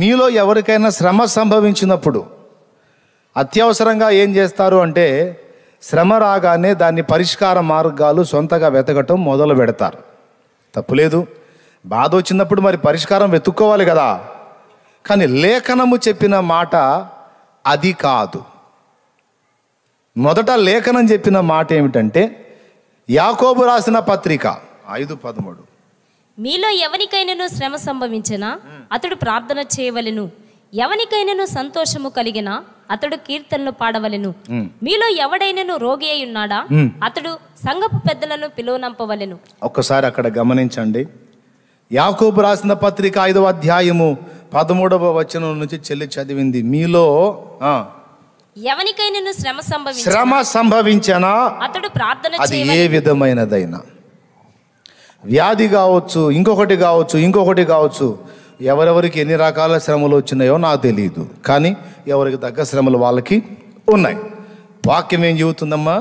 మీలో ఎవరికైనా శ్రమ సంభవించినప్పుడు అత్యవసరంగా ఏం చేస్తారు అంటే శ్రమ రాగానే దాన్ని పరిష్కార మార్గాలు సొంతగా వెతకటం మొదలు పెడతారు తప్పులేదు బాధ వచ్చినప్పుడు మరి పరిష్కారం వెతుక్కోవాలి కదా కానీ లేఖనము చెప్పిన మాట అది కాదు మొదట లేఖనం చెప్పిన మాట ఏమిటంటే యాకోబు రాసిన పత్రిక ఐదు పదమూడు మీలో ఎవనికైనాను శ్రమ సంభవించినా అతడు ప్రార్థన చేయవలెను ఎవనికైనాను సంతోషము కలిగిన అతడు కీర్తనలు పాడవలెను మీలో ఎవడైనాను రోగి అయి ఉన్నాడా అతడు సంఘపు పెద్దలను పిలువనంపవలెను ఒక్కసారి అక్కడ గమనించండి యాకోబు రాసిన పత్రిక ఐదవ అధ్యాయము పదమూడవ వచనం నుంచి చెల్లి చదివింది మీలో ఎవనికైనా శ్రమ సంభవించ శ్రమ సంభవించనా అతడు ప్రార్థన అది ఏ విధమైనదైనా వ్యాధి కావచ్చు ఇంకొకటి కావచ్చు ఇంకొకటి కావచ్చు ఎవరెవరికి ఎన్ని రకాల శ్రమలు వచ్చినాయో నాకు తెలియదు కానీ ఎవరికి తగ్గ శ్రమలు వాళ్ళకి ఉన్నాయి వాక్యం ఏం చెబుతుందమ్మా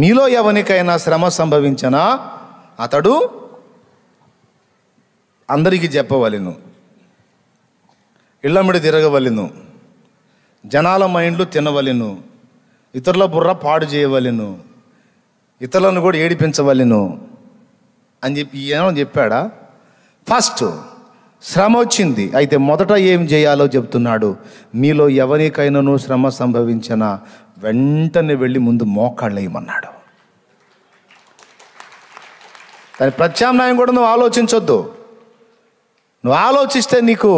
మీలో ఎవరికైనా శ్రమ సంభవించినా అతడు అందరికీ చెప్పవలను ఇళ్ళమిడి తిరగవలను జనాల మైండ్లు తినవలను ఇతరుల బుర్ర పాడు చేయవలను ఇతరులను కూడా ఏడిపించవలను అని చెప్పి ఏమో చెప్పాడా ఫస్ట్ శ్రమ వచ్చింది అయితే మొదట ఏం చేయాలో చెప్తున్నాడు మీలో ఎవరికైనాను శ్రమ సంభవించిన వెంటనే వెళ్ళి ముందు మోకాళ్ళేయమన్నాడు దాని ప్రత్యామ్నాయం కూడా నువ్వు ఆలోచించొద్దు నువ్వు ఆలోచిస్తే నీకు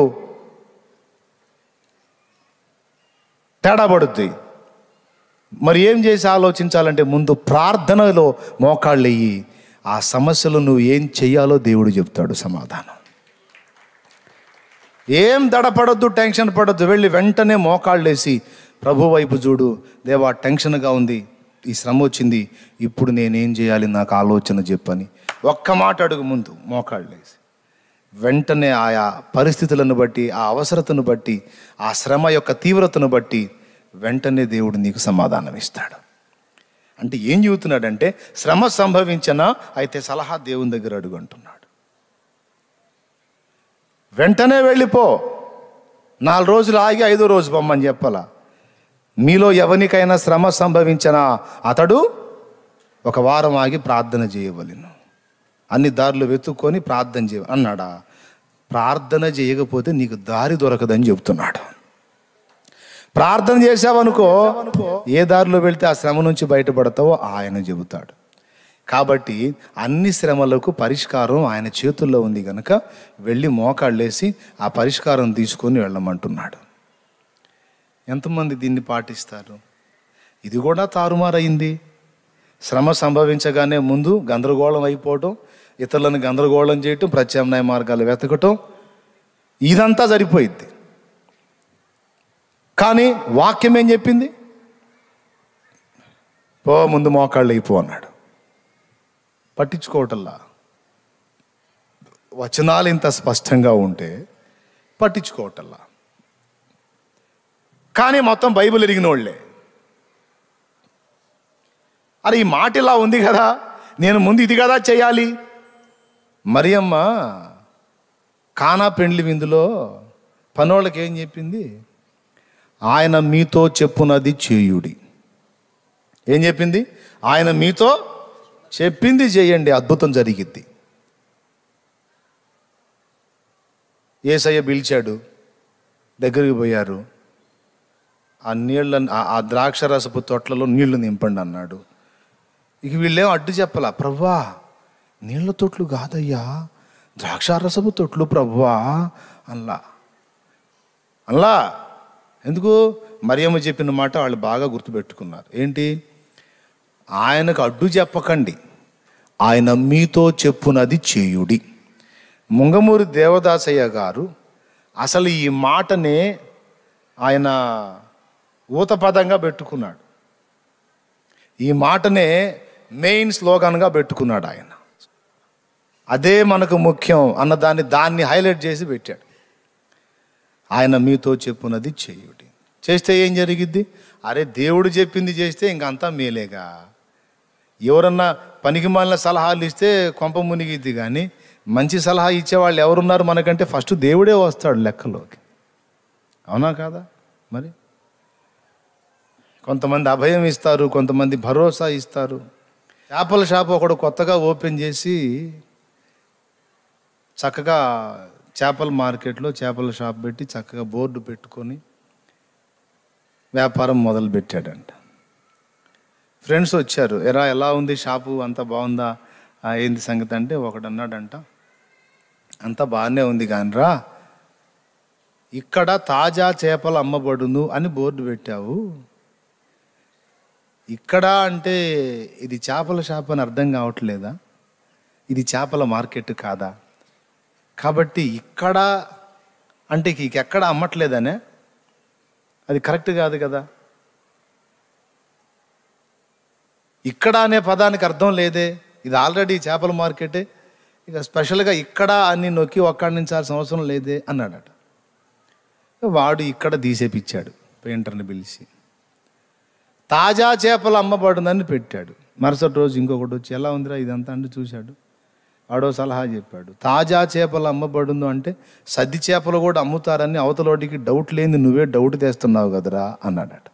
తేడా పడుద్ది మరి ఏం చేసి ఆలోచించాలంటే ముందు ప్రార్థనలో మోకాళ్ళు వెయ్యి ఆ సమస్యలు నువ్వు ఏం చేయాలో దేవుడు చెప్తాడు సమాధానం ఏం దడపడద్దు టెన్షన్ పడద్దు వెళ్ళి వెంటనే మోకాళ్ళు వేసి ప్రభు వైపు చూడు దేవా టెన్షన్గా ఉంది ఈ శ్రమ వచ్చింది ఇప్పుడు నేనేం చేయాలి నాకు ఆలోచన చెప్పని ఒక్క మాట అడుగు ముందు మోకాళ్ళు వేసి వెంటనే ఆయా పరిస్థితులను బట్టి ఆ అవసరతను బట్టి ఆ శ్రమ యొక్క తీవ్రతను బట్టి వెంటనే దేవుడు నీకు సమాధానం ఇస్తాడు అంటే ఏం చెబుతున్నాడంటే శ్రమ సంభవించినా అయితే సలహా దేవుని దగ్గర అడుగు అంటున్నాడు వెంటనే వెళ్ళిపో నాలుగు రోజులు ఆగి ఐదో రోజు పొమ్మని చెప్పాల మీలో ఎవరికైనా శ్రమ సంభవించిన అతడు ఒక వారం ఆగి ప్రార్థన చేయవలను అన్ని దారులు వెతుక్కొని ప్రార్థన చేయ అన్నాడా ప్రార్థన చేయకపోతే నీకు దారి దొరకదని చెబుతున్నాడు ప్రార్థన చేసావనుకో ఏ దారిలో వెళ్తే ఆ శ్రమ నుంచి బయటపడతావో ఆయన చెబుతాడు కాబట్టి అన్ని శ్రమలకు పరిష్కారం ఆయన చేతుల్లో ఉంది కనుక వెళ్ళి మోకాళ్ళేసి ఆ పరిష్కారం తీసుకొని వెళ్ళమంటున్నాడు ఎంతమంది దీన్ని పాటిస్తారు ఇది కూడా తారుమారైంది శ్రమ సంభవించగానే ముందు గందరగోళం అయిపోవటం ఇతరులను గందరగోళం చేయటం ప్రత్యామ్నాయ మార్గాలు వెతకటం ఇదంతా సరిపోయింది కానీ వాక్యం ఏం చెప్పింది పో ముందు మోకాళ్ళు అయిపో అన్నాడు పట్టించుకోవటంలా వచనాలు ఇంత స్పష్టంగా ఉంటే పట్టించుకోవటంలా కానీ మొత్తం బైబిల్ ఎరిగిన వాళ్ళే అరే ఈ మాట ఇలా ఉంది కదా నేను ముందు ఇది కదా చేయాలి మరి అమ్మ కానా పెండ్లి విందులో పనోళ్ళకి ఏం చెప్పింది ఆయన మీతో చెప్పునది చేయుడి ఏం చెప్పింది ఆయన మీతో చెప్పింది చేయండి అద్భుతం జరిగిద్ది ఏసయ్య పిలిచాడు దగ్గరికి పోయారు ఆ నీళ్ళ ఆ ద్రాక్షరసపు తోటలలో నీళ్లు నింపండి అన్నాడు ఇక వీళ్ళేం అడ్డు చెప్పాల ప్రవ్వా నీళ్ళ తొట్లు కాదయ్యా ద్రాక్షారసపు తొట్లు ప్రవ్వా అల్లా అల్లా ఎందుకు మరియమ్మ చెప్పిన మాట వాళ్ళు బాగా గుర్తుపెట్టుకున్నారు ఏంటి ఆయనకు అడ్డు చెప్పకండి ఆయన మీతో చెప్పునది చేయుడి ముంగమూరి దేవదాసయ్య గారు అసలు ఈ మాటనే ఆయన ఊతపదంగా పెట్టుకున్నాడు ఈ మాటనే మెయిన్ స్లోగన్గా పెట్టుకున్నాడు ఆయన అదే మనకు ముఖ్యం అన్నదాన్ని దాన్ని హైలైట్ చేసి పెట్టాడు ఆయన మీతో చెప్పున్నది చెయ్యుడి చేస్తే ఏం జరిగిద్ది అరే దేవుడు చెప్పింది చేస్తే ఇంకంతా మేలేగా ఎవరన్నా పనికి మాలిన సలహాలు ఇస్తే కొంప మునిగిద్ది కానీ మంచి సలహా ఇచ్చేవాళ్ళు ఎవరున్నారు మనకంటే ఫస్ట్ దేవుడే వస్తాడు లెక్కలోకి అవునా కాదా మరి కొంతమంది అభయం ఇస్తారు కొంతమంది భరోసా ఇస్తారు చేపల షాప్ ఒకడు కొత్తగా ఓపెన్ చేసి చక్కగా చేపల మార్కెట్లో చేపల షాప్ పెట్టి చక్కగా బోర్డు పెట్టుకొని వ్యాపారం మొదలు పెట్టాడంట ఫ్రెండ్స్ వచ్చారు ఎరా ఎలా ఉంది షాపు అంత బాగుందా ఏంది సంగతి అంటే ఒకడు అన్నాడంట అంత బాగానే ఉంది కానీరా ఇక్కడ తాజా చేపలు అమ్మబడును అని బోర్డు పెట్టావు ఇక్కడ అంటే ఇది చేపల షాప్ అని అర్థం కావట్లేదా ఇది చేపల మార్కెట్ కాదా కాబట్టి ఇక్కడ అంటే ఎక్కడ అమ్మట్లేదనే అది కరెక్ట్ కాదు కదా ఇక్కడ అనే పదానికి అర్థం లేదే ఇది ఆల్రెడీ చేపల మార్కెటే ఇక స్పెషల్గా ఇక్కడ అని నొక్కి ఒక్కడించాల్సిన అవసరం లేదే అన్నాడట వాడు ఇక్కడ తీసేపిచ్చాడు పెయింటర్ని పిలిచి తాజా చేపలు అమ్మబడుందని పెట్టాడు మరుసటి రోజు ఇంకొకటి వచ్చి ఎలా ఉందిరా ఇదంతా అంటే చూశాడు ఆడో సలహా చెప్పాడు తాజా చేపలు అమ్మబడును అంటే సద్ది చేపలు కూడా అమ్ముతారని అవతలోటికి డౌట్ లేని నువ్వే డౌట్ తెస్తున్నావు కదరా అన్నాడట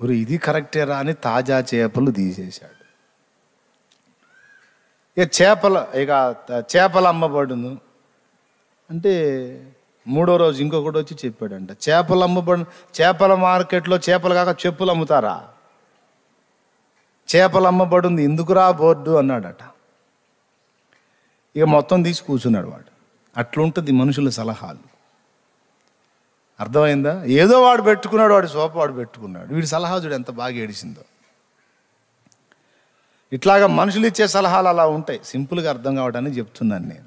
మరి ఇది కరెక్టేరా అని తాజా చేపలు తీసేశాడు ఇక చేపల ఇక చేపలు అమ్మబడును అంటే మూడో రోజు ఇంకొకటి వచ్చి చెప్పాడంట చేపలు అమ్మబడి చేపల మార్కెట్లో చేపలు కాక చెప్పులు అమ్ముతారా చేపలు అమ్మబడింది ఎందుకురా బోర్డు అన్నాడట ఇక మొత్తం తీసి కూర్చున్నాడు వాడు అట్లుంటుంది మనుషుల సలహాలు అర్థమైందా ఏదో వాడు పెట్టుకున్నాడు వాడు సోప వాడు పెట్టుకున్నాడు వీడి సలహా చూడు ఎంత బాగా ఏడిసిందో ఇట్లాగా మనుషులు ఇచ్చే సలహాలు అలా ఉంటాయి సింపుల్గా అర్థం కావడానికి చెప్తున్నాను నేను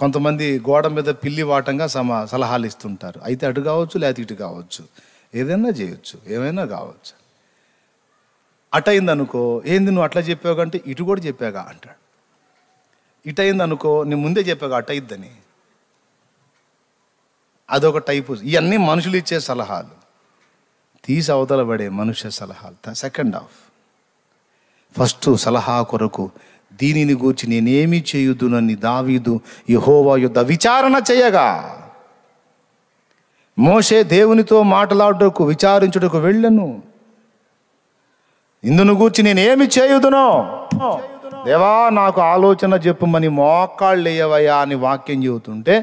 కొంతమంది గోడ మీద పిల్లి వాటంగా సమా సలహాలు ఇస్తుంటారు అయితే అటు కావచ్చు లేకపోతే ఇటు కావచ్చు ఏదైనా చేయొచ్చు ఏమైనా కావచ్చు అటైంది అనుకో ఏంది నువ్వు అట్లా చెప్పావు అంటే ఇటు కూడా చెప్పాగా అంటాడు అయింది అనుకో నేను ముందే చెప్పాగా అటైద్దని అదొక టైపు ఇవన్నీ మనుషులు ఇచ్చే సలహాలు తీసి అవతల పడే మనుష్య సలహాలు సెకండ్ హాఫ్ ఫస్ట్ సలహా కొరకు దీనిని గూర్చి నేనేమి చేయుదునని దావీదు యహోవా యుద్ధ విచారణ చేయగా మోషే దేవునితో మాట్లాడటకు విచారించుటకు వెళ్ళను ఇందును గూర్చి నేనేమి చేయుదునో దేవా నాకు ఆలోచన చెప్పుమని మోకాళ్ళు లేవయ్యా అని వాక్యం చెబుతుంటే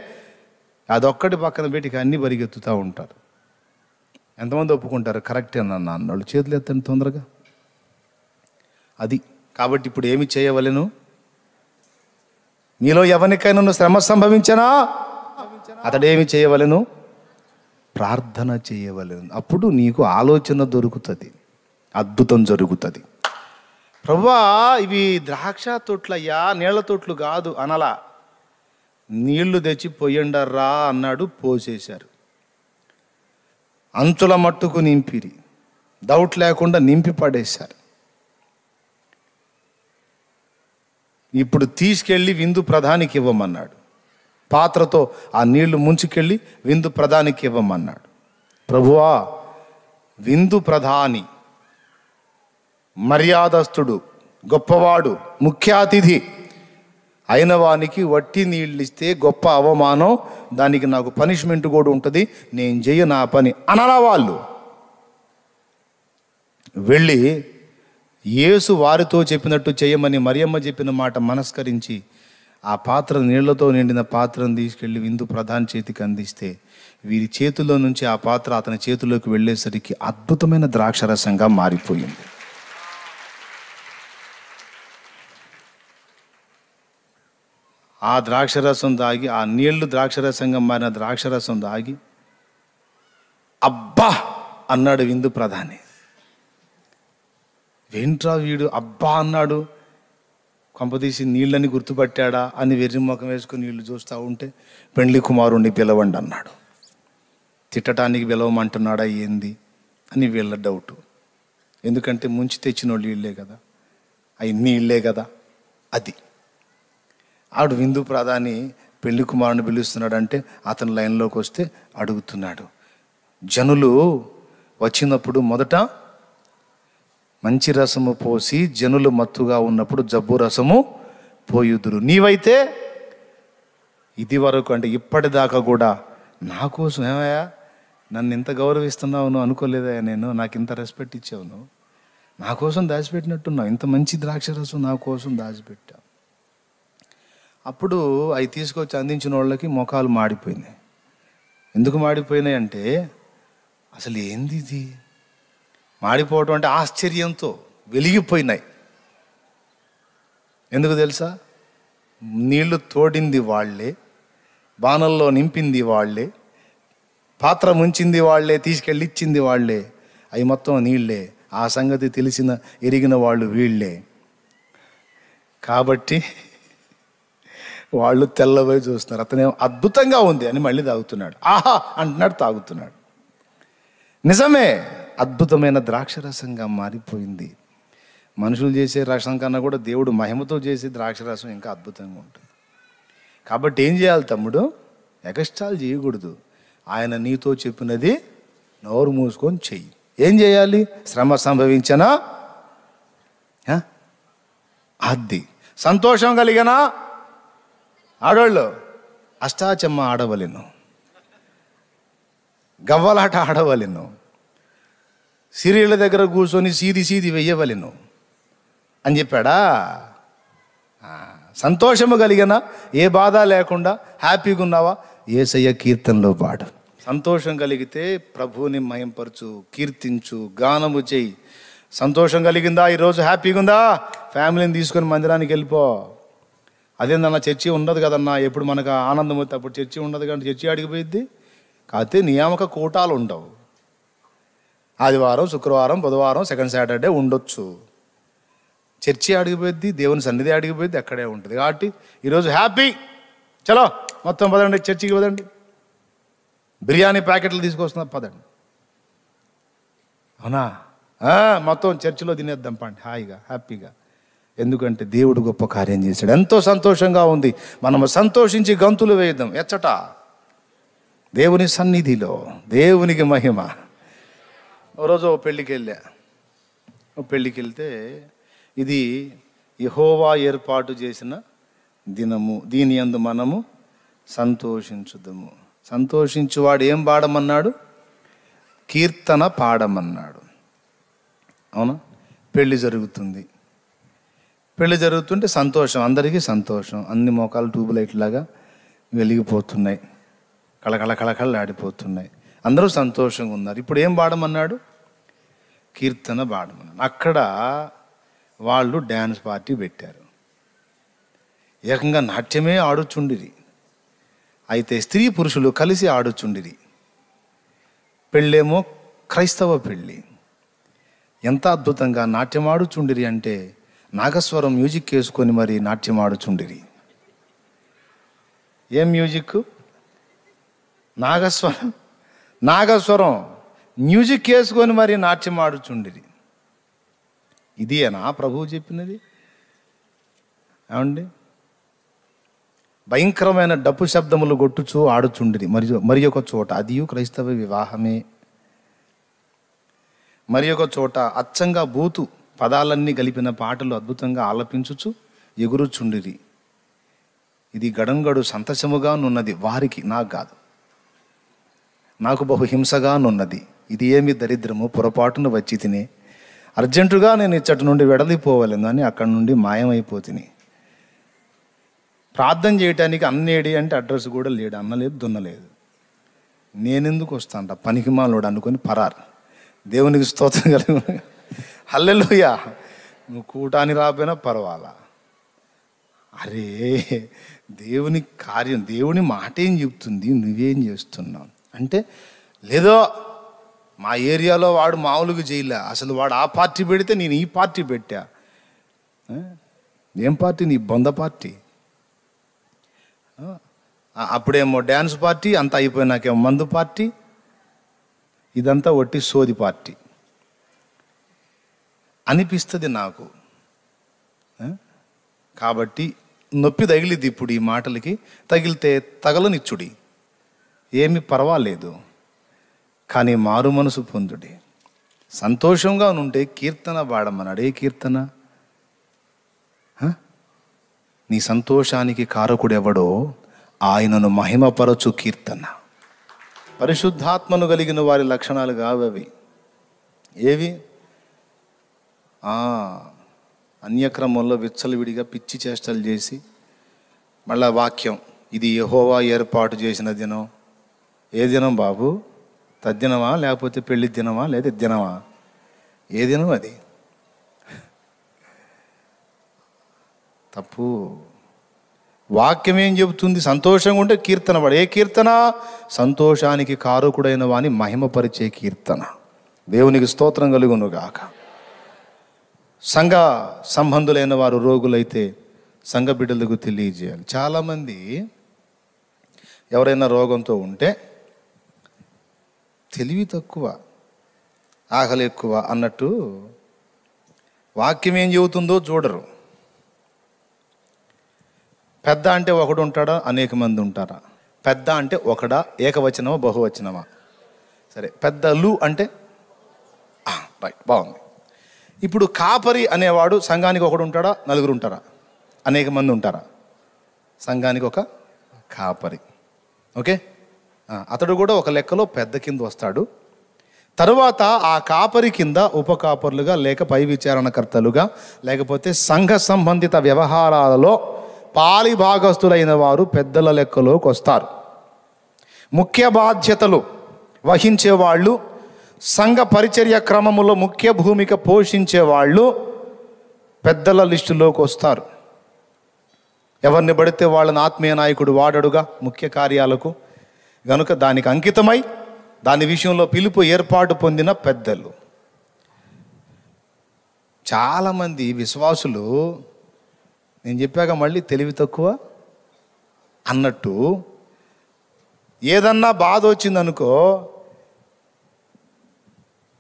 అదొక్కటి పక్కన పెట్టి అన్నీ పరిగెత్తుతూ ఉంటారు ఎంతమంది ఒప్పుకుంటారు అని అన్న వాళ్ళు చేతులు ఎత్తండి తొందరగా అది కాబట్టి ఇప్పుడు ఏమి చేయవలను మీలో ఎవరికైనా శ్రమ సంభవించనా అతడేమి చేయవలను ప్రార్థన చేయవలను అప్పుడు నీకు ఆలోచన దొరుకుతుంది అద్భుతం జరుగుతుంది ప్రభా ఇవి ద్రాక్ష తొట్లయ్యా నీళ్ల తొట్లు కాదు అనలా నీళ్లు తెచ్చి పొయ్యండర్రా అన్నాడు పోసేశారు అంచుల మట్టుకు నింపిరి డౌట్ లేకుండా నింపి పడేశారు ఇప్పుడు తీసుకెళ్ళి విందు ప్రధానికి ఇవ్వమన్నాడు పాత్రతో ఆ నీళ్లు ముంచుకెళ్ళి విందు ప్రధానికి ఇవ్వమన్నాడు ప్రభువా విందు ప్రధాని మర్యాదస్థుడు గొప్పవాడు ముఖ్యాతిథి అయిన వానికి వట్టి ఇస్తే గొప్ప అవమానం దానికి నాకు పనిష్మెంట్ కూడా ఉంటుంది నేను చెయ్య నా పని అనరా వాళ్ళు వెళ్ళి యేసు వారితో చెప్పినట్టు చేయమని మరియమ్మ చెప్పిన మాట మనస్కరించి ఆ పాత్ర నీళ్లతో నిండిన పాత్రను తీసుకెళ్ళి విందు ప్రధాన చేతికి అందిస్తే వీరి చేతిలో నుంచి ఆ పాత్ర అతని చేతిలోకి వెళ్ళేసరికి అద్భుతమైన ద్రాక్షరసంగా మారిపోయింది ఆ ద్రాక్షరసం దాగి ఆ నీళ్లు ద్రాక్షరసంగా మారిన ద్రాక్షరసం దాగి అబ్బా అన్నాడు విందు ప్రధాని ఏంట్రా వీడు అబ్బా అన్నాడు కొంపదీసి నీళ్ళని గుర్తుపట్టాడా అని వెర్రి ముఖం వేసుకుని నీళ్లు చూస్తూ ఉంటే పెండ్లి కుమారుణ్ణి పిలవండి అన్నాడు తిట్టడానికి పిలవమంటున్నాడా ఏంది అని వీళ్ళ డౌట్ ఎందుకంటే ముంచి తెచ్చిన వాళ్ళు వీళ్ళే కదా అవి నీళ్ళే కదా అది ఆడు విందు ప్రధాని పెళ్లి కుమారుని పిలుస్తున్నాడు అంటే అతను లైన్లోకి వస్తే అడుగుతున్నాడు జనులు వచ్చినప్పుడు మొదట మంచి రసము పోసి జనులు మత్తుగా ఉన్నప్పుడు జబ్బు రసము పోయుదురు నీవైతే ఇది వరకు అంటే ఇప్పటిదాకా కూడా నా కోసం ఏమయ్యా నన్ను ఇంత గౌరవిస్తున్నావు నువ్వు అనుకోలేదా నేను నాకు ఇంత రెస్పెక్ట్ ఇచ్చావు నువ్వు నా కోసం దాచిపెట్టినట్టున్నావు ఇంత మంచి ద్రాక్ష రసం నా కోసం దాచిపెట్టావు అప్పుడు అవి తీసుకొచ్చి అందించిన వాళ్ళకి మొఖాలు మాడిపోయినాయి ఎందుకు మాడిపోయినాయి అంటే అసలు ఏంది ఇది మాడిపోవటం అంటే ఆశ్చర్యంతో వెలిగిపోయినాయి ఎందుకు తెలుసా నీళ్లు తోడింది వాళ్ళే బాణల్లో నింపింది వాళ్ళే పాత్ర ముంచింది వాళ్ళే తీసుకెళ్ళి ఇచ్చింది వాళ్ళే అవి మొత్తం నీళ్లే ఆ సంగతి తెలిసిన ఎరిగిన వాళ్ళు వీళ్ళే కాబట్టి వాళ్ళు తెల్లబోయి చూస్తున్నారు అతనే అద్భుతంగా ఉంది అని మళ్ళీ తాగుతున్నాడు ఆహా అంటున్నాడు తాగుతున్నాడు నిజమే అద్భుతమైన ద్రాక్షరసంగా మారిపోయింది మనుషులు చేసే రసం కన్నా కూడా దేవుడు మహిమతో చేసే ద్రాక్షరసం ఇంకా అద్భుతంగా ఉంటుంది కాబట్టి ఏం చేయాలి తమ్ముడు ఎగస్టాలు చేయకూడదు ఆయన నీతో చెప్పినది నోరు మూసుకొని చెయ్యి ఏం చేయాలి శ్రమ సంభవించనా అద్ది సంతోషం కలిగనా ఆడవాళ్ళు అష్టాచమ్మ ఆడవలేను గవ్వలాట ఆడవలేను సీరియళ్ళ దగ్గర కూర్చొని సీది సీది వెయ్యవలేను అని చెప్పాడా సంతోషము కలిగిన ఏ బాధ లేకుండా హ్యాపీగా ఉన్నావా ఏసయ్య కీర్తనలో పాడు సంతోషం కలిగితే ప్రభువుని మయంపరచు కీర్తించు గానము చేయి సంతోషం కలిగిందా ఈరోజు హ్యాపీగా ఉందా ఫ్యామిలీని తీసుకొని మందిరానికి వెళ్ళిపో అదేందన్నా చర్చి ఉండదు కదన్నా ఎప్పుడు మనకు ఆనందం అవుతుంది అప్పుడు చర్చి ఉండదు కానీ చర్చి అడిగిపోయింది కాకపోతే నియామక కూటాలు ఉండవు ఆదివారం శుక్రవారం బుధవారం సెకండ్ సాటర్డే ఉండొచ్చు చర్చి అడిగిపోయింది దేవుని సన్నిధి అడిగిపోయింది అక్కడే ఉంటుంది కాబట్టి ఈరోజు హ్యాపీ చలో మొత్తం పదండి చర్చికి పదండి బిర్యానీ ప్యాకెట్లు తీసుకొస్తున్నా పదండి అవునా మొత్తం చర్చిలో తినేద్దాం పండి హాయిగా హ్యాపీగా ఎందుకంటే దేవుడు గొప్ప కార్యం చేశాడు ఎంతో సంతోషంగా ఉంది మనము సంతోషించి గంతులు వేద్దాం ఎచ్చట దేవుని సన్నిధిలో దేవునికి మహిమ రోజు ఓ పెళ్ళికి వెళ్ళా ఓ పెళ్ళికి వెళ్తే ఇది యహోవా ఏర్పాటు చేసిన దినము దీని అందు మనము సంతోషించుదము సంతోషించువాడు ఏం పాడమన్నాడు కీర్తన పాడమన్నాడు అవునా పెళ్ళి జరుగుతుంది పెళ్లి జరుగుతుంటే సంతోషం అందరికీ సంతోషం అన్ని మోకాలు ట్యూబ్ లైట్లాగా వెలిగిపోతున్నాయి కళకళ కళకళ ఆడిపోతున్నాయి అందరూ సంతోషంగా ఉన్నారు ఇప్పుడు ఏం పాడమన్నాడు కీర్తన పాడమన్నాడు అక్కడ వాళ్ళు డ్యాన్స్ పార్టీ పెట్టారు ఏకంగా నాట్యమే ఆడుచుండిరి అయితే స్త్రీ పురుషులు కలిసి ఆడుచుండిరి పెళ్ళేమో క్రైస్తవ పెళ్ళి ఎంత అద్భుతంగా నాట్యం ఆడుచుండిరి అంటే నాగస్వరం మ్యూజిక్ వేసుకొని మరి నాట్యం ఆడుచుండిరి ఏం మ్యూజిక్ నాగస్వరం నాగస్వరం మ్యూజిక్ వేసుకొని మరి నాట్యం ఆడుచుండిరి నా ప్రభువు చెప్పినది ఏమండి భయంకరమైన డప్పు శబ్దములు కొట్టుచు ఆడుచుండిరి మరి మరి ఒక చోట అది క్రైస్తవ వివాహమే మరి ఒక చోట అచ్చంగా బూతు పదాలన్నీ కలిపిన పాటలు అద్భుతంగా ఆలపించుచు ఎగురుచుండిరి ఇది గడంగడు సంతసముగా నున్నది వారికి నాకు కాదు నాకు బహుహింసగా నున్నది ఇది ఏమి దరిద్రము పొరపాటును వచ్చి తిని అర్జెంటుగా నేను ఇచ్చటి నుండి వెడలిపోవాలను అని అక్కడి నుండి మాయమైపోతిని ప్రార్థన చేయటానికి అన్నేడి అంటే అడ్రస్ కూడా లేడు అన్నలేదు దున్నలేదు నేనెందుకు వస్తాంట పనికి మాలోడు అనుకొని పరారు దేవునికి స్తోత్రం కలిగి హల్లెలుయ నువ్వు కూటాని రాపోయినా పర్వాలా అరే దేవుని కార్యం దేవుని మాట ఏం చెప్తుంది నువ్వేం చేస్తున్నావు అంటే లేదో మా ఏరియాలో వాడు మామూలుగా చేయలే అసలు వాడు ఆ పార్టీ పెడితే నేను ఈ పార్టీ పెట్టా ఏం పార్టీ నీ బొంద పార్టీ అప్పుడేమో డ్యాన్స్ పార్టీ అంతా అయిపోయినాకేమో మందు పార్టీ ఇదంతా ఒట్టి సోది పార్టీ అనిపిస్తుంది నాకు కాబట్టి నొప్పి తగిలిది ఇప్పుడు ఈ మాటలకి తగిలితే తగలనిచ్చుడి ఏమి పర్వాలేదు కానీ మారు మనసు పొందుడి సంతోషంగా ఉంటే కీర్తన పాడమన్నాడు ఏ కీర్తన నీ సంతోషానికి కారకుడెవడో ఆయనను మహిమపరచు కీర్తన పరిశుద్ధాత్మను కలిగిన వారి లక్షణాలు కావవి ఏవి అన్యక్రమంలో విచ్చలవిడిగా పిచ్చి చేష్టలు చేసి మళ్ళా వాక్యం ఇది యహోవా ఏర్పాటు చేసిన దినం ఏ దినం బాబు తద్దినమా లేకపోతే పెళ్లి దినమా లేదా దినమా ఏ దినం అది తప్పు వాక్యం ఏం చెబుతుంది సంతోషంగా ఉంటే కీర్తన వాడు ఏ కీర్తన సంతోషానికి కారకుడైన వాని మహిమపరిచే కీర్తన దేవునికి స్తోత్రం కలుగునుగాక గాక సంఘ సంబంధులైన వారు రోగులైతే సంఘ బిడ్డలకు తెలియజేయాలి చాలామంది ఎవరైనా రోగంతో ఉంటే తెలివి తక్కువ ఆకలి ఎక్కువ అన్నట్టు వాక్యం ఏం చెబుతుందో చూడరు పెద్ద అంటే ఒకడు ఉంటాడా అనేక మంది ఉంటారా పెద్ద అంటే ఒకడా ఏకవచనమా బహువచనమా సరే పెద్దలు అంటే రైట్ బాగుంది ఇప్పుడు కాపరి అనేవాడు సంఘానికి ఒకడు ఉంటాడా నలుగురు ఉంటారా అనేక మంది ఉంటారా సంఘానికి ఒక కాపరి ఓకే అతడు కూడా ఒక లెక్కలో పెద్ద కింద వస్తాడు తరువాత ఆ కాపరి కింద ఉపకాపరులుగా లేక పై విచారణకర్తలుగా లేకపోతే సంఘ సంబంధిత వ్యవహారాలలో పాలి భాగస్థులైన వారు పెద్దల లెక్కలోకి వస్తారు ముఖ్య బాధ్యతలు వహించే వాళ్ళు సంఘ పరిచర్య క్రమములో ముఖ్య భూమిక పోషించే వాళ్ళు పెద్దల లిస్టులోకి వస్తారు ఎవరిని పడితే వాళ్ళని ఆత్మీయ నాయకుడు వాడడుగా ముఖ్య కార్యాలకు గనుక దానికి అంకితమై దాని విషయంలో పిలుపు ఏర్పాటు పొందిన పెద్దలు చాలామంది విశ్వాసులు నేను చెప్పాక మళ్ళీ తెలివి తక్కువ అన్నట్టు ఏదన్నా బాధ వచ్చిందనుకో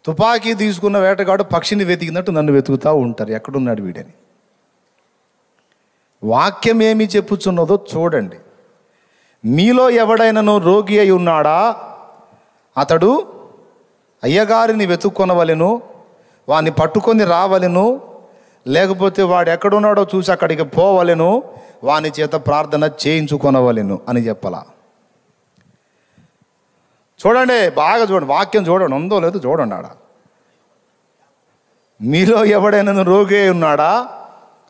తుపాకీ తీసుకున్న వేటగాడు పక్షిని వెతికినట్టు నన్ను వెతుకుతూ ఉంటారు ఎక్కడున్నాడు వీడని వాక్యం ఏమి చెప్పుచున్నదో చూడండి మీలో ఎవడైనను రోగి అయి ఉన్నాడా అతడు అయ్యగారిని వెతుక్కొనవలెను వాని పట్టుకొని రావలెను లేకపోతే వాడు ఎక్కడున్నాడో చూసి అక్కడికి పోవలెను వాని చేత ప్రార్థన చేయించుకొనవలెను అని చెప్పలా చూడండి బాగా చూడండి వాక్యం చూడండి ఉందో లేదో చూడండి ఆడ మీలో ఎవడైనా రోగే ఉన్నాడా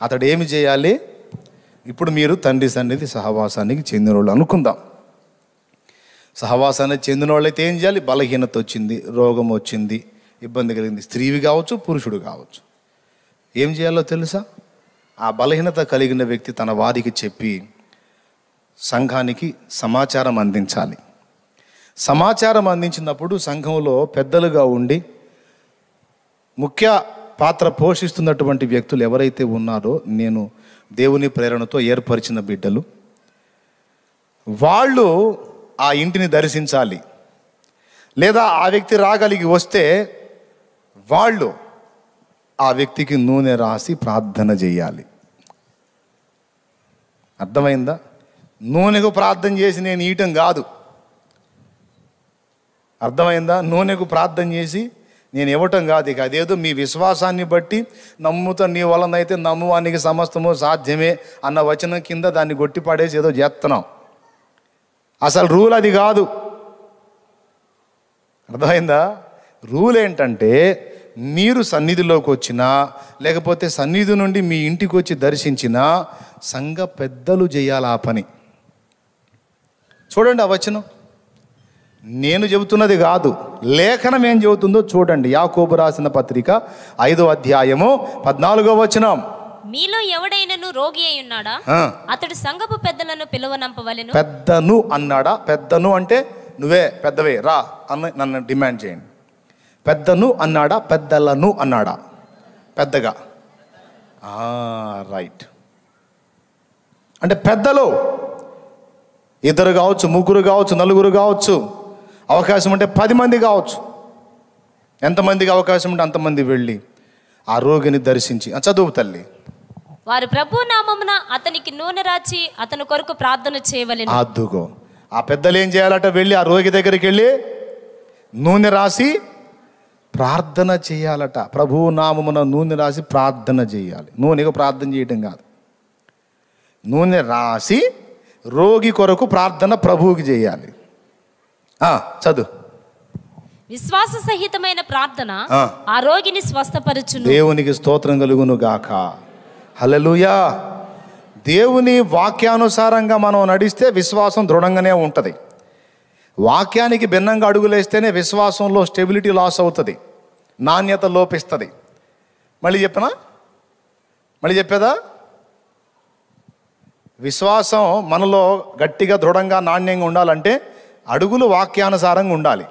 అతడు ఏమి చేయాలి ఇప్పుడు మీరు తండ్రి సన్నిధి సహవాసానికి చెందిన వాళ్ళు అనుకుందాం సహవాసానికి చెందిన వాళ్ళైతే ఏం చేయాలి బలహీనత వచ్చింది రోగం వచ్చింది ఇబ్బంది కలిగింది స్త్రీవి కావచ్చు పురుషుడు కావచ్చు ఏం చేయాలో తెలుసా ఆ బలహీనత కలిగిన వ్యక్తి తన వారికి చెప్పి సంఘానికి సమాచారం అందించాలి సమాచారం అందించినప్పుడు సంఘంలో పెద్దలుగా ఉండి ముఖ్య పాత్ర పోషిస్తున్నటువంటి వ్యక్తులు ఎవరైతే ఉన్నారో నేను దేవుని ప్రేరణతో ఏర్పరిచిన బిడ్డలు వాళ్ళు ఆ ఇంటిని దర్శించాలి లేదా ఆ వ్యక్తి రాగలిగి వస్తే వాళ్ళు ఆ వ్యక్తికి నూనె రాసి ప్రార్థన చేయాలి అర్థమైందా నూనెకు ప్రార్థన చేసి నేను ఈయటం కాదు అర్థమైందా నూనెకు ప్రార్థన చేసి నేను ఇవ్వటం కాదు ఇక అదేదో మీ విశ్వాసాన్ని బట్టి నమ్ముతా నీ వలన అయితే నమ్మువానికి సమస్తము సాధ్యమే అన్న వచనం కింద దాన్ని కొట్టిపడేసి ఏదో చేస్తున్నాం అసలు రూల్ అది కాదు అర్థమైందా రూల్ ఏంటంటే మీరు సన్నిధిలోకి వచ్చినా లేకపోతే సన్నిధి నుండి మీ ఇంటికి వచ్చి దర్శించిన సంఘ పెద్దలు చేయాలి ఆ పని చూడండి ఆ వచనం నేను చెబుతున్నది కాదు లేఖనం ఏం చెబుతుందో చూడండి యాకోబు రాసిన పత్రిక ఐదో అధ్యాయము పద్నాలుగో వచనం మీలో ఎవడైనను రోగి అయి ఉన్నాడా అతడు సంగపు పెద్దలను పిలువనంపవలను పెద్దను అన్నాడా పెద్దను అంటే నువ్వే పెద్దవే రా అన్న నన్ను డిమాండ్ చేయండి పెద్దను అన్నాడా పెద్దలను అన్నాడా పెద్దగా రైట్ అంటే పెద్దలు ఇద్దరు కావచ్చు ముగ్గురు కావచ్చు నలుగురు కావచ్చు అవకాశం ఉంటే పది మంది కావచ్చు ఎంతమందికి అవకాశం ఉంటే అంతమంది వెళ్ళి ఆ రోగిని దర్శించి చదువు తల్లి వారు ప్రభు నామమున అతనికి నూనె రాచి అతని కొరకు ప్రార్థన చేయవలెను అద్దుకో ఆ పెద్దలు ఏం చేయాలట వెళ్ళి ఆ రోగి దగ్గరికి వెళ్ళి నూనె రాసి ప్రార్థన చేయాలట ప్రభువు నామమున నూనె రాసి ప్రార్థన చేయాలి నూనెకు ప్రార్థన చేయటం కాదు నూనె రాసి రోగి కొరకు ప్రార్థన ప్రభువుకి చేయాలి చదువు విశ్వాస సహితమైన ప్రార్థన ఆ రోగిని స్వస్థపరచు దేవునికి స్తోత్రం కలుగును గాక హలలుయా దేవుని వాక్యానుసారంగా మనం నడిస్తే విశ్వాసం దృఢంగానే ఉంటుంది వాక్యానికి భిన్నంగా అడుగులేస్తేనే విశ్వాసంలో స్టెబిలిటీ లాస్ అవుతుంది నాణ్యత లోపిస్తుంది మళ్ళీ చెప్పనా మళ్ళీ చెప్పేదా విశ్వాసం మనలో గట్టిగా దృఢంగా నాణ్యంగా ఉండాలంటే అడుగులు వాక్యానుసారంగా ఉండాలి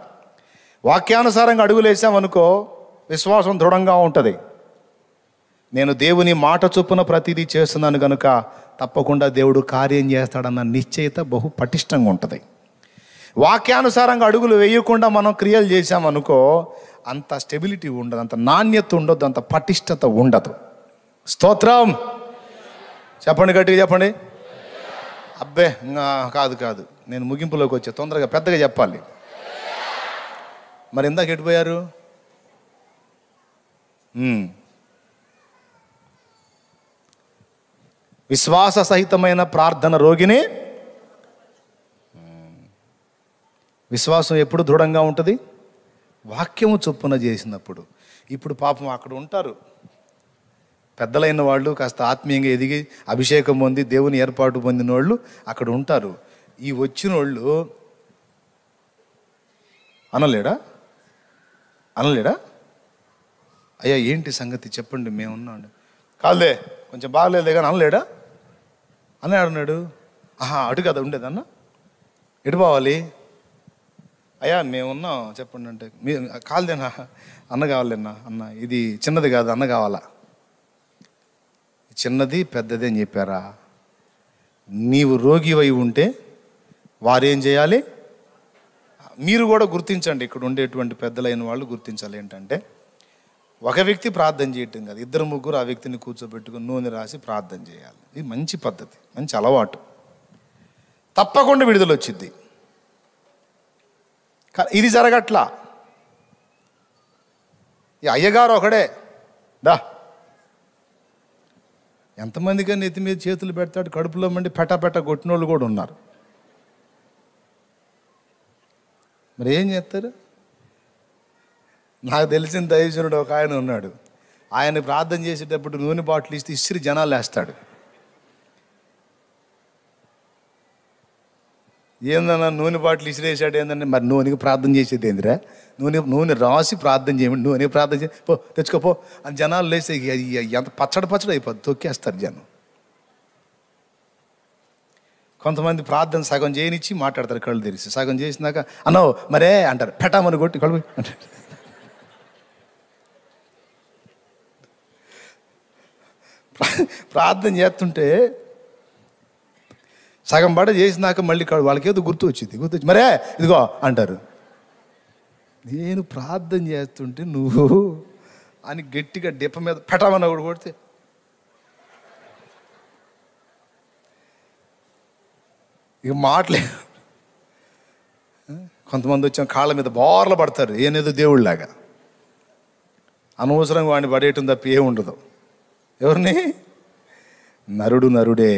వాక్యానుసారంగా అడుగులు వేసామనుకో విశ్వాసం దృఢంగా ఉంటుంది నేను దేవుని మాట చొప్పున ప్రతిదీ చేస్తున్నాను కనుక తప్పకుండా దేవుడు కార్యం చేస్తాడన్న నిశ్చయిత బహు పటిష్టంగా ఉంటుంది వాక్యానుసారంగా అడుగులు వేయకుండా మనం క్రియలు చేసామనుకో అంత స్టెబిలిటీ ఉండదు అంత నాణ్యత ఉండదు అంత పటిష్టత ఉండదు స్తోత్రం చెప్పండి గట్టిగా చెప్పండి అబ్బే కాదు కాదు నేను ముగింపులోకి వచ్చే తొందరగా పెద్దగా చెప్పాలి మరి ఇందాక ఎటుపోయారు విశ్వాస సహితమైన ప్రార్థన రోగిని విశ్వాసం ఎప్పుడు దృఢంగా ఉంటుంది వాక్యము చొప్పున చేసినప్పుడు ఇప్పుడు పాపం అక్కడ ఉంటారు పెద్దలైన వాళ్ళు కాస్త ఆత్మీయంగా ఎదిగి అభిషేకం పొంది దేవుని ఏర్పాటు పొందిన వాళ్ళు అక్కడ ఉంటారు ఈ వచ్చిన వాళ్ళు అనలేడా అనలేడా అయ్యా ఏంటి సంగతి చెప్పండి మేమున్నాడు కాదులే కొంచెం బాగలేదే కానీ అనలేడా అని అడున్నాడు ఆహా అటు కదా ఉండేదన్న ఎటు పోవాలి అయ్యా మేమున్నాం చెప్పండి అంటే మీ కాదులేనా అన్న అన్న అన్న ఇది చిన్నది కాదు అన్న కావాలా చిన్నది పెద్దది అని చెప్పారా నీవు రోగివై ఉంటే వారేం చేయాలి మీరు కూడా గుర్తించండి ఇక్కడ ఉండేటువంటి పెద్దలైన వాళ్ళు గుర్తించాలి ఏంటంటే ఒక వ్యక్తి ప్రార్థన చేయటం కాదు ఇద్దరు ముగ్గురు ఆ వ్యక్తిని కూర్చోబెట్టుకుని నూనె రాసి ప్రార్థన చేయాలి ఇది మంచి పద్ధతి మంచి అలవాటు తప్పకుండా విడుదల వచ్చింది ఇది జరగట్లా అయ్యగారు ఒకడే దా ఎంతమందిగా నెత్తి మీద చేతులు పెడతాడు కడుపులో మండి పెట్ట కొట్టిన వాళ్ళు కూడా ఉన్నారు మరి ఏం చేస్తారు నాకు తెలిసిన దైవజనుడు ఒక ఆయన ఉన్నాడు ఆయన ప్రార్థన చేసేటప్పుడు నూనె బాటిల్ ఇస్తే ఇసిరి జనాలు వేస్తాడు ఏందన్నా నూనె బాటిల్ ఇసిరేసాడు ఏందంటే మరి నూనెకి ప్రార్థన చేసేది ఏందిరా నూనె నూనె రాసి ప్రార్థన చేయమండి నూనె ప్రార్థన చే పో తెచ్చుకోపో అని జనాలు లేసి ఎంత పచ్చడి పచ్చడి అయిపోద్ది తొక్కేస్తారు జనం కొంతమంది ప్రార్థన సగం చేయనిచ్చి మాట్లాడతారు కళ్ళు తెరిచి సగం చేసినాక అనో మరే అంటారు పెట్టామని కొట్టి కళ్ళు అంటారు ప్రార్థన చేస్తుంటే సగం పడ చేసినాక మళ్ళీ వాళ్ళకేదో గుర్తు వచ్చింది గుర్తు వచ్చి మరే ఇదిగో అంటారు నేను ప్రార్థన చేస్తుంటే నువ్వు అని గట్టిగా డిప్ప మీద పెట్టమని కూడా కొడితే ఇక మాటలే కొంతమంది వచ్చాం కాళ్ళ మీద బోర్లు పడతారు ఏనేదో దేవుళ్ళలాగా అనవసరంగా వాడిని పడేయటం తప్ప ఏ ఉండదు ఎవరిని నరుడు నరుడే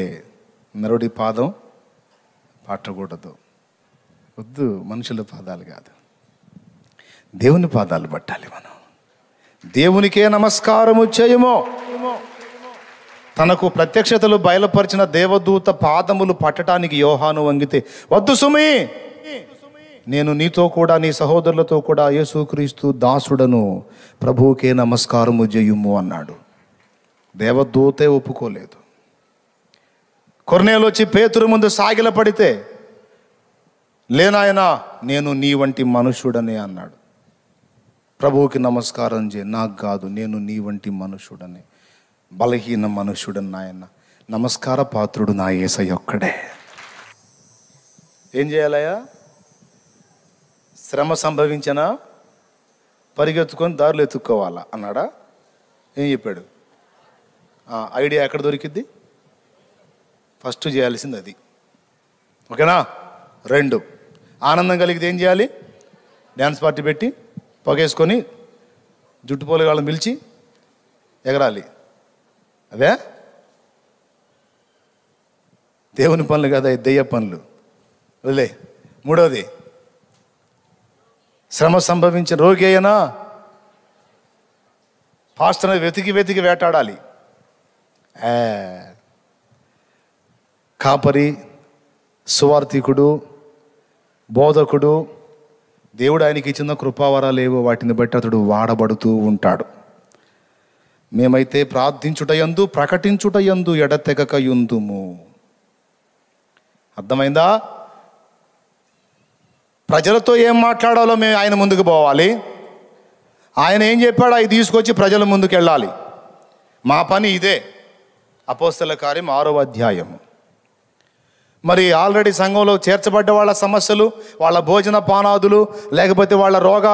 నరుడి పాదం పట్టకూడదు వద్దు మనుషుల పాదాలు కాదు దేవుని పాదాలు పట్టాలి మనం దేవునికే నమస్కారము చేయము తనకు ప్రత్యక్షతలు బయలుపరిచిన దేవదూత పాదములు పట్టడానికి యోహాను వంగితే వద్దు సుమి నేను నీతో కూడా నీ సహోదరులతో కూడా యేసుక్రీస్తు దాసుడను ప్రభువుకే నమస్కారము చేయుము అన్నాడు దేవదూతే ఒప్పుకోలేదు కొర్నేలు వచ్చి పేతురు ముందు సాగిల పడితే లేనాయన నేను నీ వంటి మనుషుడనే అన్నాడు ప్రభువుకి నమస్కారం చేయి నాకు కాదు నేను నీ వంటి మనుషుడని బలహీన మనుషుడని నాయన నమస్కార పాత్రుడు నా ఏసయ్య ఒక్కడే ఏం చేయాలయ్యా శ్రమ సంభవించనా పరిగెత్తుకొని దారులు ఎత్తుక్కోవాలా అన్నాడా ఏం చెప్పాడు ఐడియా ఎక్కడ దొరికిద్ది ఫస్ట్ చేయాల్సింది అది ఓకేనా రెండు ఆనందం కలిగితే ఏం చేయాలి డ్యాన్స్ పార్టీ పెట్టి పొగేసుకొని జుట్టుపోలి వాళ్ళని పిలిచి ఎగరాలి అదే దేవుని పనులు కదా దెయ్య పనులు లే మూడవది శ్రమ సంభవించిన రోగి అయినా పాస్టర్ని వెతికి వెతికి వేటాడాలి కాపరి సువార్థికుడు బోధకుడు దేవుడు ఆయనకి ఇచ్చిన ఏవో వాటిని బట్టి అతడు వాడబడుతూ ఉంటాడు మేమైతే ప్రార్థించుటయందు ప్రకటించుటయందు ఎడతెగక యుందుము అర్థమైందా ప్రజలతో ఏం మాట్లాడాలో మేము ఆయన ముందుకు పోవాలి ఆయన ఏం చెప్పాడో అవి తీసుకొచ్చి ప్రజల ముందుకు వెళ్ళాలి మా పని ఇదే అపోస్తల కార్యం ఆరో అధ్యాయము మరి ఆల్రెడీ సంఘంలో చేర్చబడ్డ వాళ్ళ సమస్యలు వాళ్ళ భోజన పానాదులు లేకపోతే వాళ్ళ రోగ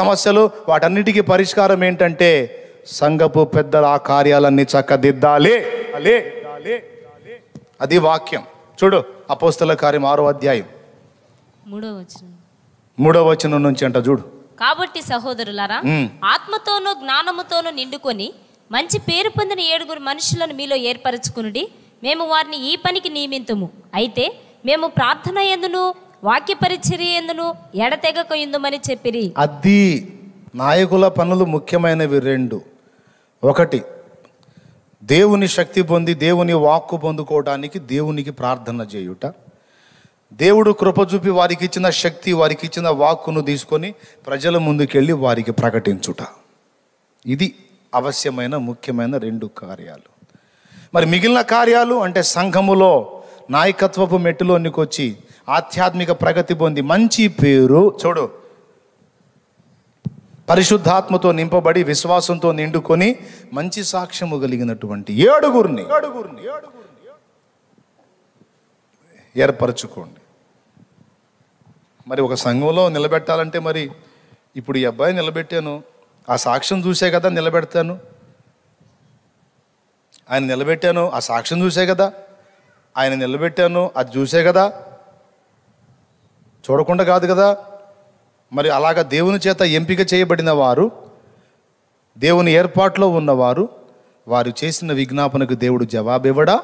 సమస్యలు వాటన్నిటికీ పరిష్కారం ఏంటంటే సంఘపు పెద్దల ఆ కార్యాలన్నీ చక్కదిద్దాలి అది వాక్యం చూడు అపోస్తల కార్యం ఆరో అధ్యాయం మూడో వచనం మూడో వచనం నుంచి అంట చూడు కాబట్టి సహోదరులారా ఆత్మతోనూ జ్ఞానముతోనూ నిండుకొని మంచి పేరు పొందిన ఏడుగురు మనుషులను మీలో ఏర్పరచుకుని మేము వారిని ఈ పనికి నియమితుము అయితే మేము ప్రార్థన ఎందును వాక్య పరిచర్య ఎందును ఎడతెగక ఎందుమని చెప్పిరి అది నాయకుల పనులు ముఖ్యమైనవి రెండు ఒకటి దేవుని శక్తి పొంది దేవుని వాక్కు పొందుకోవడానికి దేవునికి ప్రార్థన చేయుట దేవుడు కృపచూపి వారికి ఇచ్చిన శక్తి వారికి ఇచ్చిన వాక్కును తీసుకొని ప్రజల ముందుకెళ్ళి వారికి ప్రకటించుట ఇది అవశ్యమైన ముఖ్యమైన రెండు కార్యాలు మరి మిగిలిన కార్యాలు అంటే సంఘములో నాయకత్వపు మెట్టులో వచ్చి ఆధ్యాత్మిక ప్రగతి పొంది మంచి పేరు చూడు పరిశుద్ధాత్మతో నింపబడి విశ్వాసంతో నిండుకొని మంచి సాక్ష్యము కలిగినటువంటి ఏడుగురిని ఏడుగురిని ఏర్పరచుకోండి మరి ఒక సంఘంలో నిలబెట్టాలంటే మరి ఇప్పుడు ఈ అబ్బాయి నిలబెట్టాను ఆ సాక్ష్యం చూసే కదా నిలబెడతాను ఆయన నిలబెట్టాను ఆ సాక్ష్యం చూసే కదా ఆయన నిలబెట్టాను అది చూసే కదా చూడకుండా కాదు కదా మరి అలాగ దేవుని చేత ఎంపిక చేయబడిన వారు దేవుని ఏర్పాట్లో ఉన్నవారు వారు చేసిన విజ్ఞాపనకు దేవుడు జవాబివ్వడా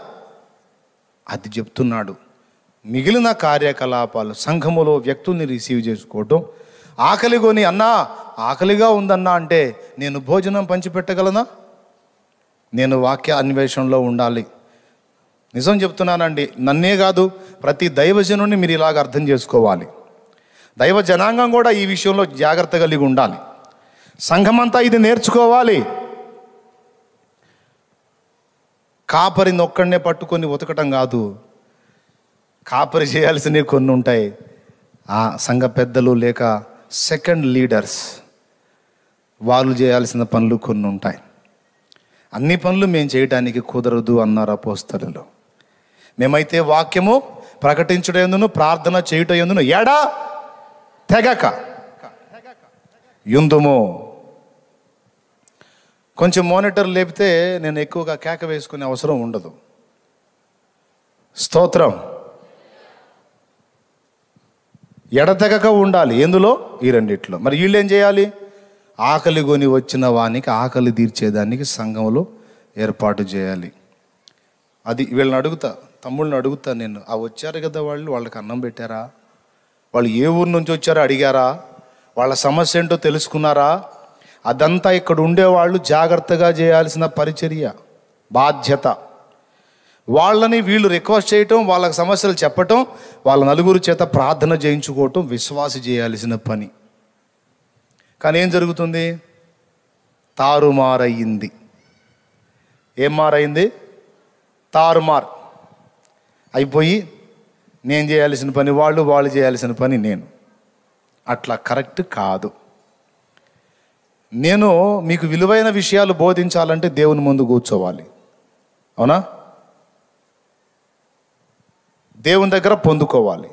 అది చెప్తున్నాడు మిగిలిన కార్యకలాపాలు సంఘములో వ్యక్తుల్ని రిసీవ్ చేసుకోవటం ఆకలిగోని అన్నా ఆకలిగా ఉందన్నా అంటే నేను భోజనం పంచిపెట్టగలనా నేను వాక్య అన్వేషణలో ఉండాలి నిజం చెప్తున్నానండి నన్నే కాదు ప్రతి దైవజనుని మీరు ఇలాగ అర్థం చేసుకోవాలి దైవ జనాంగం కూడా ఈ విషయంలో జాగ్రత్త కలిగి ఉండాలి సంఘమంతా ఇది నేర్చుకోవాలి కాపరి నొక్కడినే పట్టుకొని ఉతకటం కాదు కాపరి చేయాల్సినవి కొన్ని ఉంటాయి ఆ సంఘ పెద్దలు లేక సెకండ్ లీడర్స్ వాళ్ళు చేయాల్సిన పనులు కొన్ని ఉంటాయి అన్ని పనులు మేము చేయడానికి కుదరదు అన్నారు అపోస్తలు మేమైతే వాక్యము ప్రకటించుటందును ప్రార్థన చేయుటందును ఎడా తెగక ఎందుము కొంచెం మానిటర్ లేపితే నేను ఎక్కువగా కేక వేసుకునే అవసరం ఉండదు స్తోత్రం ఎడతెగక ఉండాలి ఎందులో ఈ రెండిట్లో మరి వీళ్ళు ఏం చేయాలి ఆకలి కొని వచ్చిన వానికి ఆకలి తీర్చేదానికి సంఘంలో ఏర్పాటు చేయాలి అది వీళ్ళని అడుగుతా తమ్ముళ్ళని అడుగుతా నేను ఆ వచ్చారు కదా వాళ్ళు వాళ్ళకి అన్నం పెట్టారా వాళ్ళు ఏ ఊరు నుంచి వచ్చారో అడిగారా వాళ్ళ సమస్య ఏంటో తెలుసుకున్నారా అదంతా ఇక్కడ ఉండేవాళ్ళు జాగ్రత్తగా చేయాల్సిన పరిచర్య బాధ్యత వాళ్ళని వీళ్ళు రిక్వెస్ట్ చేయటం వాళ్ళకి సమస్యలు చెప్పటం వాళ్ళ నలుగురు చేత ప్రార్థన చేయించుకోవటం విశ్వాస చేయాల్సిన పని కానీ ఏం జరుగుతుంది తారుమారయ్యింది ఏం మారయింది తారుమార్ అయిపోయి నేను చేయాల్సిన పని వాళ్ళు వాళ్ళు చేయాల్సిన పని నేను అట్లా కరెక్ట్ కాదు నేను మీకు విలువైన విషయాలు బోధించాలంటే దేవుని ముందు కూర్చోవాలి అవునా దేవుని దగ్గర పొందుకోవాలి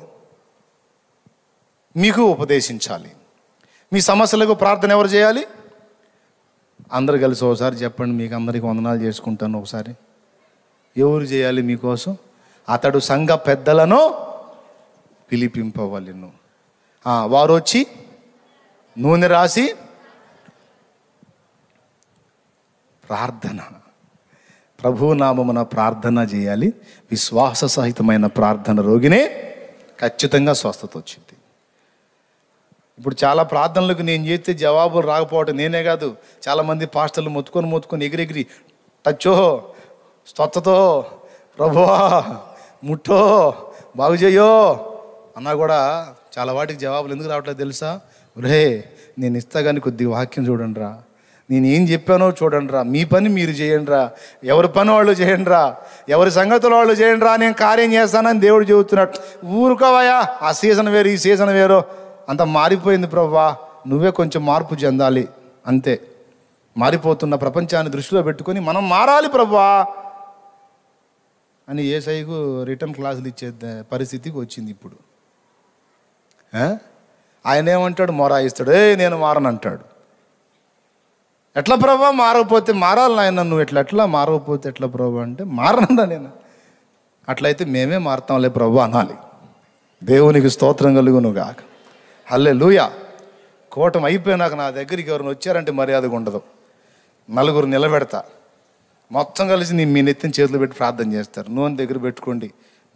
మీకు ఉపదేశించాలి మీ సమస్యలకు ప్రార్థన ఎవరు చేయాలి అందరు కలిసి ఒకసారి చెప్పండి మీకు అందరికీ వందనాలు చేసుకుంటాను ఒకసారి ఎవరు చేయాలి మీకోసం అతడు సంఘ పెద్దలను పిలిపింపవాలి నువ్వు వారు వచ్చి నూనె రాసి ప్రార్థన ప్రభునామమున ప్రార్థన చేయాలి విశ్వాస సహితమైన ప్రార్థన రోగిని ఖచ్చితంగా స్వస్థత వచ్చింది ఇప్పుడు చాలా ప్రార్థనలకు నేను చేస్తే జవాబులు రాకపోవటం నేనే కాదు చాలామంది పాస్టర్లు మొత్తుకొని మొత్తుకొని ఎగిరి టచ్చో స్వచ్ఛతో ప్రభువా ముట్టో బాగు చేయో అన్నా కూడా చాలా వాటికి జవాబులు ఎందుకు రావట్లేదు తెలుసా రే నేను ఇస్తా కానీ కొద్దిగా వాక్యం చూడండి రా నేను ఏం చెప్పానో చూడండి రా మీ పని మీరు చేయండి రా ఎవరి పని వాళ్ళు చేయండి రా ఎవరి సంగతుల వాళ్ళు చేయండి రా నేను కార్యం చేస్తానని దేవుడు చెబుతున్నాడు ఊరుకోవయా ఆ సీజన్ వేరు ఈ సీజన్ వేరు అంత మారిపోయింది ప్రభా నువ్వే కొంచెం మార్పు చెందాలి అంతే మారిపోతున్న ప్రపంచాన్ని దృష్టిలో పెట్టుకొని మనం మారాలి ప్రభా అని సైకు రిటర్న్ క్లాసులు ఇచ్చే పరిస్థితికి వచ్చింది ఇప్పుడు ఆయన ఏమంటాడు మొరాయిస్తాడు ఏ నేను మారనంటాడు అంటాడు ఎట్లా ప్రభా మారకపోతే మారాలి నాయన నువ్వు ఎట్లా ఎట్లా మారకపోతే ఎట్లా ప్రభా అంటే మారనందా నేను అట్లయితే మేమే మారతాంలే ప్రభు అనాలి దేవునికి స్తోత్రం కలుగును గాక అల్లే లూయా కూటమి అయిపోయినాక నా దగ్గరికి ఎవరిని వచ్చారంటే మర్యాదగా ఉండదు నలుగురు నిలబెడతా మొత్తం కలిసి నేను మీ నెత్తిన చేతులు పెట్టి ప్రార్థన చేస్తారు నూనె దగ్గర పెట్టుకోండి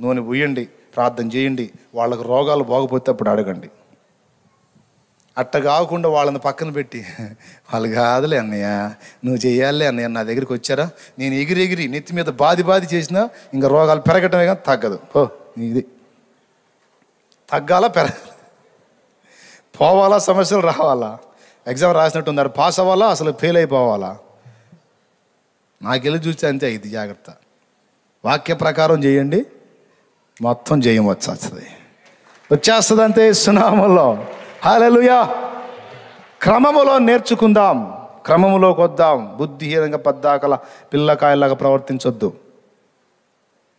నూనె పోయండి ప్రార్థన చేయండి వాళ్ళకు రోగాలు బాగుపోతే అప్పుడు అడగండి అట్ట కాకుండా వాళ్ళని పక్కన పెట్టి వాళ్ళు కాదులే అన్నయ్య నువ్వు చేయాలి అన్నయ్య నా దగ్గరికి వచ్చారా నేను ఎగిరి ఎగిరి నెత్తి మీద బాధి బాధి చేసినా ఇంకా రోగాలు పెరగటమే కానీ తగ్గదు ఓ ఇది తగ్గాల పెరగాల పోవాలా సమస్యలు రావాలా ఎగ్జామ్ రాసినట్టు ఉన్నారు పాస్ అవ్వాలా అసలు ఫెయిల్ అయిపోవాలా నాకెళ్ళి చూస్తే అంతే ఇది జాగ్రత్త వాక్య ప్రకారం చేయండి మొత్తం జయం వచ్చేస్తుంది వచ్చేస్తుంది అంతే సునామంలో హాలూయా క్రమములో నేర్చుకుందాం క్రమములోకి వద్దాం బుద్ధిహీనంగా పద్దాకల పిల్లకాయలాగా ప్రవర్తించొద్దు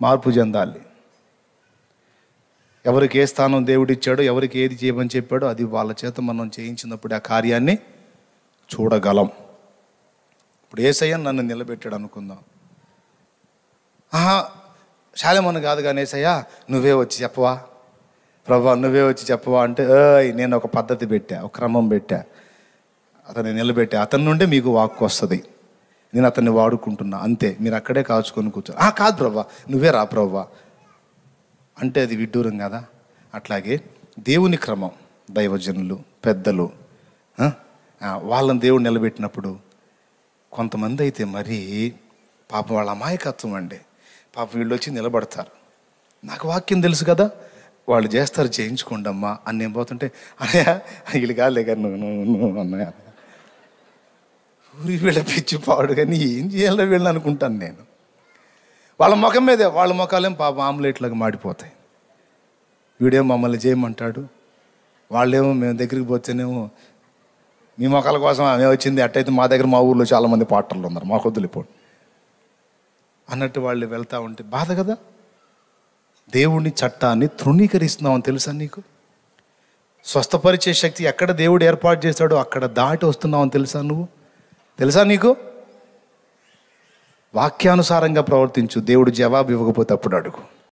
మార్పు చెందాలి ఎవరికి ఏ స్థానం దేవుడిచ్చాడో ఎవరికి ఏది చేయమని చెప్పాడో అది వాళ్ళ చేత మనం చేయించినప్పుడు ఆ కార్యాన్ని చూడగలం ఇప్పుడు ఏసయ్య నన్ను నిలబెట్టాడు అనుకుందాం ఆహా శాలమని కాదు కానీ ఏసయ్య నువ్వే వచ్చి చెప్పవా ప్రభా నువ్వే వచ్చి చెప్పవా అంటే ఏయ్ నేను ఒక పద్ధతి పెట్టా ఒక క్రమం పెట్టా అతన్ని నిలబెట్టా అతని నుండే మీకు వాక్కు వస్తుంది నేను అతన్ని వాడుకుంటున్నా అంతే మీరు అక్కడే కాచుకొని కూర్చో ఆ కాదు ప్రభా నువ్వే రా ప్రభా అంటే అది విడ్డూరం కదా అట్లాగే దేవుని క్రమం దైవజనులు పెద్దలు వాళ్ళని దేవుడు నిలబెట్టినప్పుడు కొంతమంది అయితే మరీ పాపం వాళ్ళ అమాయకత్వం అండి పాపం వీళ్ళు వచ్చి నిలబడతారు నాకు వాక్యం తెలుసు కదా వాళ్ళు చేస్తారు చేయించుకోండి అమ్మా అని నేను పోతుంటే అన్నయ్య వీళ్ళు కాలే కానీ నువ్వు నువ్వు అన్నయ్య ఊరి వీళ్ళ పిచ్చి పాడు కానీ ఏం చేయాలో వీళ్ళు అనుకుంటాను నేను వాళ్ళ ముఖం మీదే వాళ్ళ ముఖాలేం పాప ఆమ్లెట్లకు మాడిపోతాయి వీడేమో మమ్మల్ని చేయమంటాడు వాళ్ళేమో మేము దగ్గరికి పోతేనేమో మీ మొక్కల కోసం ఆమె వచ్చింది అట్టయితే మా దగ్గర మా ఊర్లో చాలామంది పాటలు ఉన్నారు మా కొద్దులిపోండి అన్నట్టు వాళ్ళు వెళ్తూ ఉంటే బాధ కదా దేవుని చట్టాన్ని తృణీకరిస్తున్నామని తెలుసా నీకు స్వస్థపరిచే శక్తి ఎక్కడ దేవుడు ఏర్పాటు చేశాడో అక్కడ దాటి వస్తున్నావు అని తెలుసా నువ్వు తెలుసా నీకు వాక్యానుసారంగా ప్రవర్తించు దేవుడు జవాబు ఇవ్వకపోతే అప్పుడు అడుగు